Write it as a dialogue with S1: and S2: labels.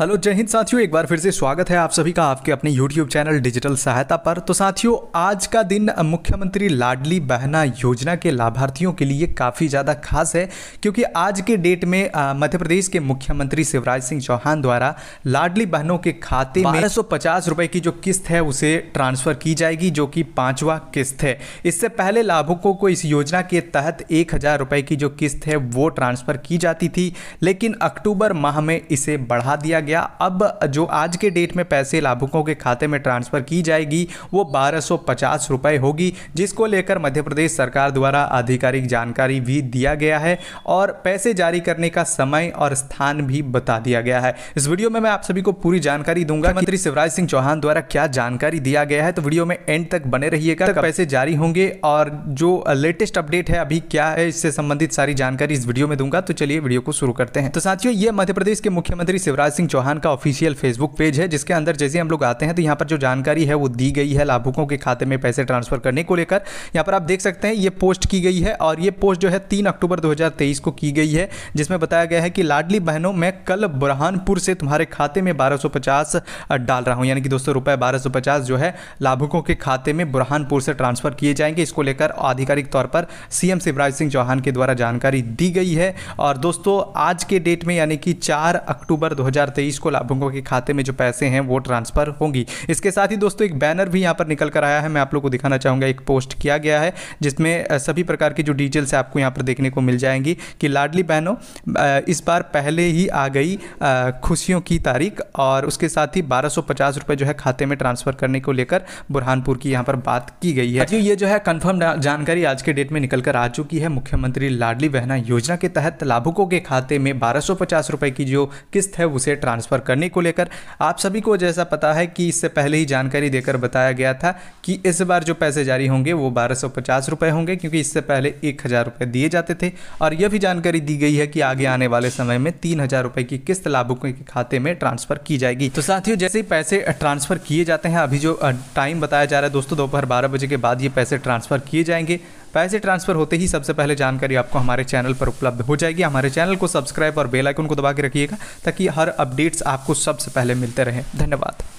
S1: hello जय हिंद साथियों एक बार फिर से स्वागत है आप सभी का आपके अपने यूट्यूब चैनल डिजिटल सहायता पर तो साथियों आज का दिन मुख्यमंत्री लाडली बहना योजना के लाभार्थियों के लिए काफ़ी ज़्यादा खास है क्योंकि आज के डेट में मध्य प्रदेश के मुख्यमंत्री शिवराज सिंह चौहान द्वारा लाडली बहनों के खाते में सौ की जो किस्त है उसे ट्रांसफ़र की जाएगी जो कि पाँचवा किस्त है इससे पहले लाभुकों को इस योजना के तहत एक की जो किस्त है वो ट्रांसफ़र की जाती थी लेकिन अक्टूबर माह में इसे बढ़ा दिया गया गया अब जो आज के डेट में पैसे लाभुकों के खाते में ट्रांसफ़र की जाएगी वो बारह सौ होगी जिसको लेकर मध्य प्रदेश सरकार द्वारा आधिकारिक जानकारी भी दिया गया है और पैसे जारी करने का समय और स्थान भी बता दिया गया है इस वीडियो में मैं आप सभी को पूरी जानकारी दूंगा मंत्री शिवराज सिंह चौहान द्वारा क्या जानकारी दिया गया है तो वीडियो में एंड तक बने रहिएगा पैसे जारी होंगे और जो लेटेस्ट अपडेट है अभी क्या है इससे संबंधित सारी जानकारी इस वीडियो में दूंगा तो चलिए वीडियो को शुरू करते हैं तो साथियों ये मध्य प्रदेश के मुख्यमंत्री शिवराज सिंह चौहान चौहान का ऑफिशियल फेसबुक पेज है जिसके अंदर जैसे हम लोग आते हैं तो यहाँ पर जो जानकारी है वो दी गई है लाभुकों के खाते में पैसे ट्रांसफर करने को लेकर यहाँ पर आप देख सकते हैं ये पोस्ट की गई है और ये पोस्ट जो है तीन अक्टूबर दो को की गई है जिसमें बताया गया है कि लाडली बहनों मैं कल बुरहानपुर से तुम्हारे खाते में बारह डाल रहा हूँ यानी कि दोस्तों रुपये 1250 जो है लाभुकों के खाते में बुरहानपुर से ट्रांसफर किए जाएंगे इसको लेकर आधिकारिक तौर पर सीएम शिवराज सिंह चौहान के द्वारा जानकारी दी गई है और दोस्तों आज के डेट में यानी कि 4 अक्टूबर तेईस को लाभुकों के खाते में जो पैसे हैं वो ट्रांसफ़र होंगी इसके साथ ही दोस्तों एक बैनर भी यहाँ पर निकल कर आया है मैं आप लोग को दिखाना चाहूँगा एक पोस्ट किया गया है जिसमें सभी प्रकार की जो डिटेल्स आपको यहाँ पर देखने को मिल जाएंगी कि लाडली बहनों इस बार पहले ही आ गई खुशियों की तारीख और उसके साथ ही बारह जो है खाते में ट्रांसफ़र करने को लेकर बुरहानपुर की यहाँ पर बात की गई है ये जो है कन्फर्म जानकारी आज के डेट में निकल कर आ चुकी है मुख्यमंत्री लाडली बहना योजना के तहत लाभुकों के खाते में बारह रुपए की जो किस्त है उसे ट्रांस ट्रांसफ़र करने को लेकर आप सभी को जैसा पता है कि इससे पहले ही जानकारी देकर बताया गया था कि इस बार जो पैसे जारी होंगे वो बारह सौ पचास रुपये होंगे क्योंकि इससे पहले एक हज़ार रुपये दिए जाते थे और यह भी जानकारी दी गई है कि आगे आने वाले समय में तीन हज़ार रुपये की किस्त लाभुकों के खाते में ट्रांसफ़र की जाएगी तो साथियों जैसे ही पैसे ट्रांसफ़र किए जाते हैं अभी जो टाइम बताया जा रहा है दोस्तों दोपहर बारह बजे के बाद ये पैसे ट्रांसफ़र किए जाएंगे पैसे ट्रांसफ़र होते ही सबसे पहले जानकारी आपको हमारे चैनल पर उपलब्ध हो जाएगी हमारे चैनल को सब्सक्राइब और बेलाइकन को दबा के रखिएगा ताकि हर अपडेट्स आपको सबसे पहले मिलते रहें धन्यवाद